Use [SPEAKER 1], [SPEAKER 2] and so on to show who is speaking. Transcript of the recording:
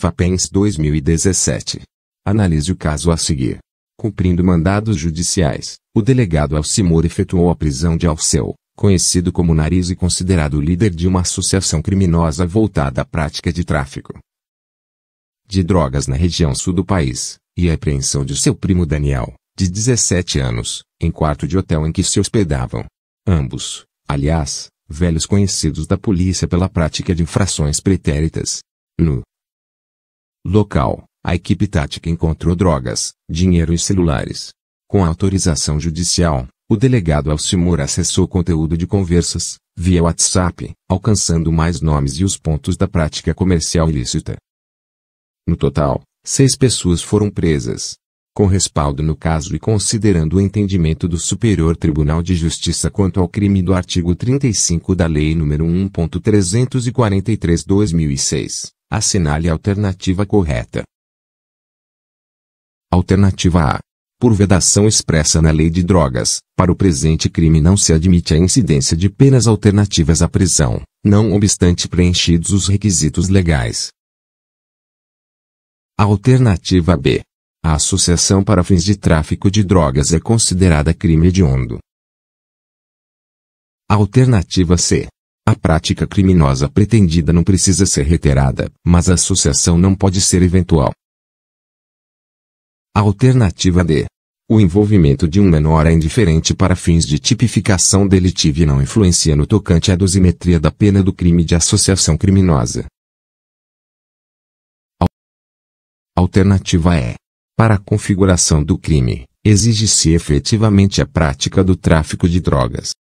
[SPEAKER 1] FAPENS 2017. Analise o caso a seguir. Cumprindo mandados judiciais, o delegado Alcimor efetuou a prisão de Alceu, conhecido como Nariz e considerado líder de uma associação criminosa voltada à prática de tráfico de drogas na região sul do país, e a apreensão de seu primo Daniel, de 17 anos, em quarto de hotel em que se hospedavam. Ambos, aliás, velhos conhecidos da polícia pela prática de infrações pretéritas. No Local: A equipe tática encontrou drogas, dinheiro e celulares. Com autorização judicial, o delegado Alcimor acessou conteúdo de conversas, via WhatsApp, alcançando mais nomes e os pontos da prática comercial ilícita. No total, seis pessoas foram presas. Com respaldo no caso e considerando o entendimento do Superior Tribunal de Justiça quanto ao crime do artigo 35 da Lei nº 1.343-2006, Assinale a alternativa correta. Alternativa A. Por vedação expressa na lei de drogas, para o presente crime não se admite a incidência de penas alternativas à prisão, não obstante preenchidos os requisitos legais. Alternativa B. A associação para fins de tráfico de drogas é considerada crime hediondo. Alternativa C. A prática criminosa pretendida não precisa ser reiterada, mas a associação não pode ser eventual. alternativa D. O envolvimento de um menor é indiferente para fins de tipificação delitiva e não influencia no tocante à dosimetria da pena do crime de associação criminosa. Alternativa E. Para a configuração do crime, exige-se efetivamente a prática do tráfico de drogas.